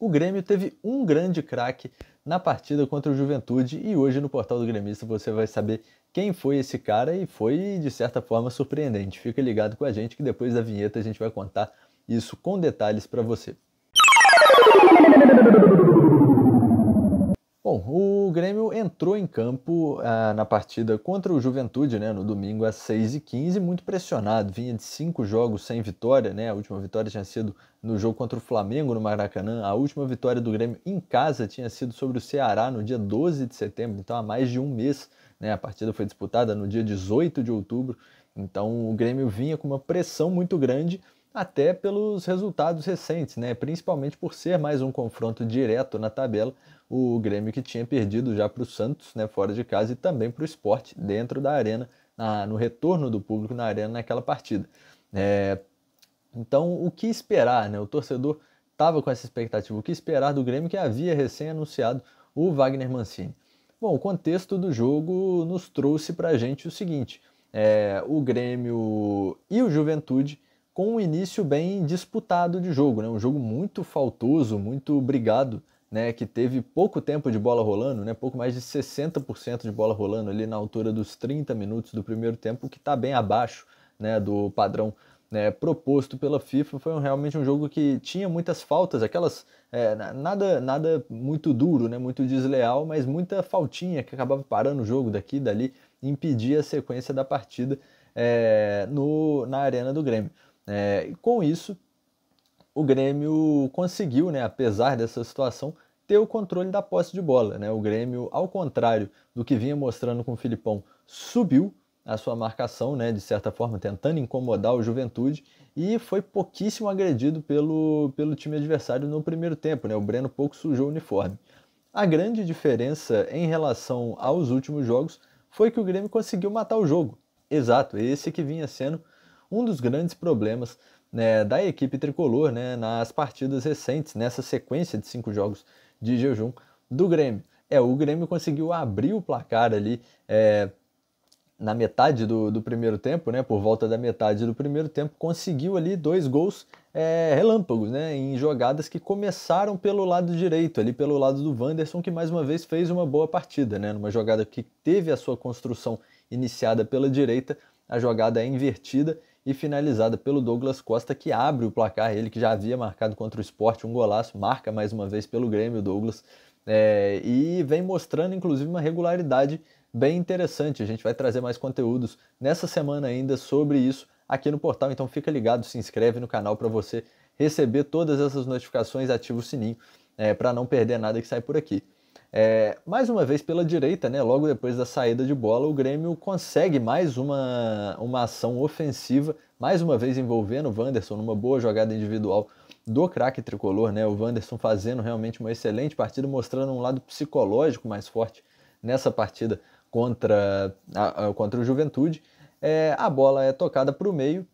o Grêmio teve um grande craque na partida contra o Juventude e hoje no portal do Gremista você vai saber quem foi esse cara e foi de certa forma surpreendente. Fica ligado com a gente que depois da vinheta a gente vai contar isso com detalhes para você. Bom, o Grêmio entrou em campo ah, na partida contra o Juventude, né, no domingo às 6h15, muito pressionado, vinha de cinco jogos sem vitória, né, a última vitória tinha sido no jogo contra o Flamengo no Maracanã, a última vitória do Grêmio em casa tinha sido sobre o Ceará no dia 12 de setembro, então há mais de um mês, né, a partida foi disputada no dia 18 de outubro, então o Grêmio vinha com uma pressão muito grande, até pelos resultados recentes, né? principalmente por ser mais um confronto direto na tabela, o Grêmio que tinha perdido já para o Santos né? fora de casa e também para o esporte dentro da arena, na, no retorno do público na arena naquela partida. É, então, o que esperar? Né? O torcedor estava com essa expectativa, o que esperar do Grêmio que havia recém anunciado o Wagner Mancini? Bom, o contexto do jogo nos trouxe para a gente o seguinte: é, o Grêmio e o Juventude com um início bem disputado de jogo, né? um jogo muito faltoso, muito brigado, né? que teve pouco tempo de bola rolando, né? pouco mais de 60% de bola rolando ali na altura dos 30 minutos do primeiro tempo, que está bem abaixo né? do padrão né, proposto pela FIFA foi um, realmente um jogo que tinha muitas faltas, aquelas é, nada nada muito duro, né, muito desleal, mas muita faltinha que acabava parando o jogo daqui e dali, impedia a sequência da partida é, no, na arena do Grêmio. É, e com isso, o Grêmio conseguiu, né, apesar dessa situação, ter o controle da posse de bola. Né? O Grêmio, ao contrário do que vinha mostrando com o Filipão, subiu a sua marcação, né, de certa forma, tentando incomodar o Juventude e foi pouquíssimo agredido pelo, pelo time adversário no primeiro tempo. Né? O Breno pouco sujou o uniforme. A grande diferença em relação aos últimos jogos foi que o Grêmio conseguiu matar o jogo. Exato, esse que vinha sendo um dos grandes problemas né, da equipe tricolor né, nas partidas recentes, nessa sequência de cinco jogos de jejum do Grêmio. É, o Grêmio conseguiu abrir o placar ali é, na metade do, do, primeiro tempo, né, por volta da metade do primeiro tempo, conseguiu ali dois gols é, relâmpagos, né, em jogadas que começaram pelo lado direito, ali pelo lado do Wanderson, que mais uma vez fez uma boa partida, né, numa jogada que teve a sua construção iniciada pela direita, a jogada é invertida e finalizada pelo Douglas Costa, que abre o placar. Ele que já havia marcado contra o esporte um golaço, marca mais uma vez pelo Grêmio, Douglas. É, e vem mostrando, inclusive, uma regularidade bem interessante. A gente vai trazer mais conteúdos nessa semana ainda sobre isso aqui no portal. Então fica ligado, se inscreve no canal para você receber todas essas notificações, ativa o sininho é, para não perder nada que sai por aqui. É, mais uma vez pela direita, né? logo depois da saída de bola, o Grêmio consegue mais uma, uma ação ofensiva, mais uma vez envolvendo o Wanderson numa boa jogada individual do craque tricolor, né? o Wanderson fazendo realmente uma excelente partida, mostrando um lado psicológico mais forte nessa partida contra, a, a, contra o Juventude. É, a bola é tocada para o meio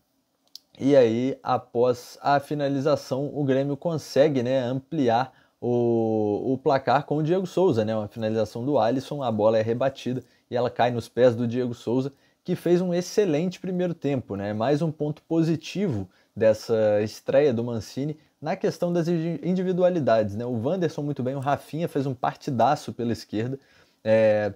e aí, após a finalização, o Grêmio consegue né, ampliar o, o placar com o Diego Souza, né? Uma finalização do Alisson, a bola é rebatida e ela cai nos pés do Diego Souza, que fez um excelente primeiro tempo, né? Mais um ponto positivo dessa estreia do Mancini na questão das individualidades, né? O Wanderson muito bem, o Rafinha fez um partidaço pela esquerda. É...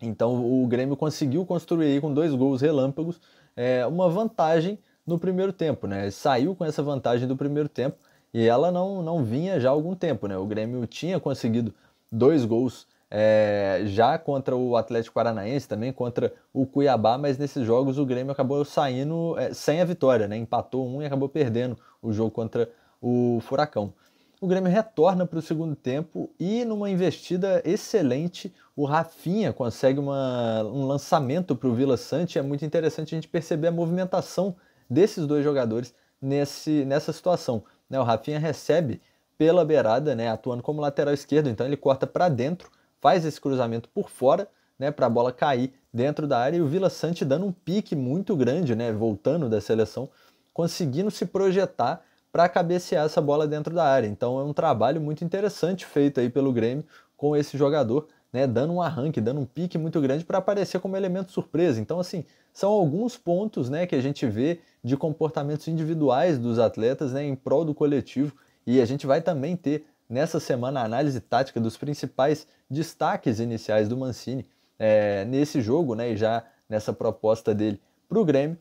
Então o Grêmio conseguiu construir aí com dois gols relâmpagos é... uma vantagem no primeiro tempo, né? Saiu com essa vantagem do primeiro tempo e ela não, não vinha já há algum tempo, né? O Grêmio tinha conseguido dois gols é, já contra o Atlético Paranaense, também contra o Cuiabá, mas nesses jogos o Grêmio acabou saindo é, sem a vitória, né? empatou um e acabou perdendo o jogo contra o Furacão. O Grêmio retorna para o segundo tempo e, numa investida excelente, o Rafinha consegue uma, um lançamento para o Vila Sante. É muito interessante a gente perceber a movimentação desses dois jogadores nesse, nessa situação. Né? O Rafinha recebe pela beirada, né, atuando como lateral esquerdo, então ele corta para dentro, faz esse cruzamento por fora, né, para a bola cair dentro da área e o Vila Sante dando um pique muito grande, né, voltando da seleção, conseguindo se projetar para cabecear essa bola dentro da área. Então é um trabalho muito interessante feito aí pelo Grêmio com esse jogador né, dando um arranque, dando um pique muito grande para aparecer como elemento surpresa. Então, assim, são alguns pontos né, que a gente vê de comportamentos individuais dos atletas né, em prol do coletivo. E a gente vai também ter nessa semana a análise tática dos principais destaques iniciais do Mancini é, nesse jogo né, e já nessa proposta dele para o Grêmio.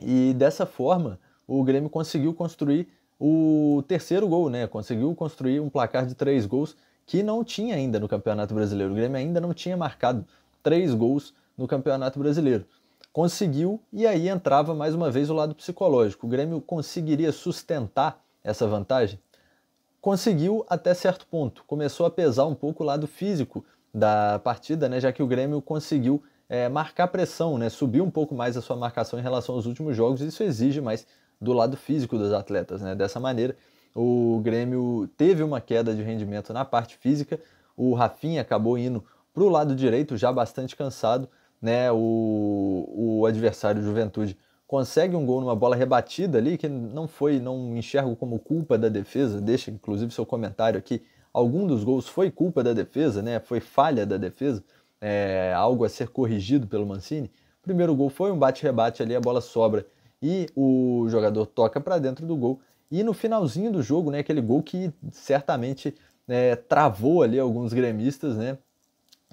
E dessa forma, o Grêmio conseguiu construir o terceiro gol, né? Conseguiu construir um placar de três gols que não tinha ainda no Campeonato Brasileiro. O Grêmio ainda não tinha marcado três gols no Campeonato Brasileiro. Conseguiu e aí entrava mais uma vez o lado psicológico. O Grêmio conseguiria sustentar essa vantagem? Conseguiu até certo ponto. Começou a pesar um pouco o lado físico da partida, né, já que o Grêmio conseguiu é, marcar pressão, né, subir um pouco mais a sua marcação em relação aos últimos jogos. Isso exige mais do lado físico dos atletas. Né? Dessa maneira, o Grêmio teve uma queda de rendimento na parte física. O Rafinha acabou indo para o lado direito, já bastante cansado. Né? O, o adversário Juventude consegue um gol numa bola rebatida ali, que não foi, não enxergo como culpa da defesa. Deixa inclusive seu comentário aqui. Algum dos gols foi culpa da defesa, né? foi falha da defesa, é, algo a ser corrigido pelo Mancini. Primeiro gol foi um bate-rebate ali, a bola sobra e o jogador toca para dentro do gol e no finalzinho do jogo, né, aquele gol que certamente é, travou ali alguns gremistas, né?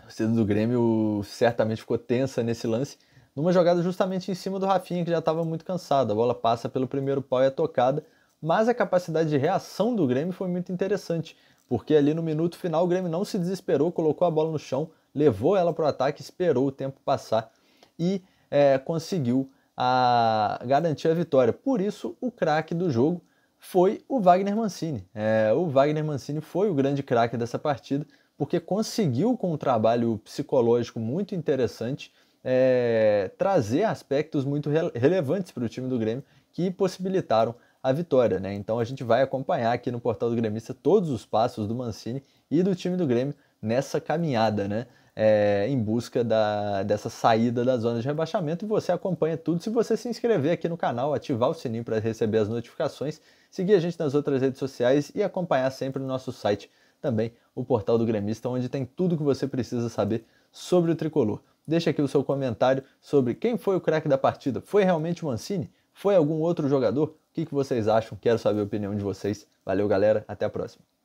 sendo do Grêmio certamente ficou tensa nesse lance, numa jogada justamente em cima do Rafinha, que já estava muito cansado. A bola passa pelo primeiro pau e é tocada, mas a capacidade de reação do Grêmio foi muito interessante, porque ali no minuto final o Grêmio não se desesperou, colocou a bola no chão, levou ela para o ataque, esperou o tempo passar e é, conseguiu a, garantir a vitória. Por isso, o craque do jogo foi o Wagner Mancini. É, o Wagner Mancini foi o grande craque dessa partida, porque conseguiu, com um trabalho psicológico muito interessante, é, trazer aspectos muito relevantes para o time do Grêmio que possibilitaram a vitória. Né? Então a gente vai acompanhar aqui no portal do Grêmista todos os passos do Mancini e do time do Grêmio nessa caminhada, né? É, em busca da, dessa saída da zona de rebaixamento. E você acompanha tudo se você se inscrever aqui no canal, ativar o sininho para receber as notificações, seguir a gente nas outras redes sociais e acompanhar sempre no nosso site também, o portal do Gremista, onde tem tudo que você precisa saber sobre o tricolor. Deixa aqui o seu comentário sobre quem foi o craque da partida. Foi realmente o Mancini? Foi algum outro jogador? O que, que vocês acham? Quero saber a opinião de vocês. Valeu, galera. Até a próxima.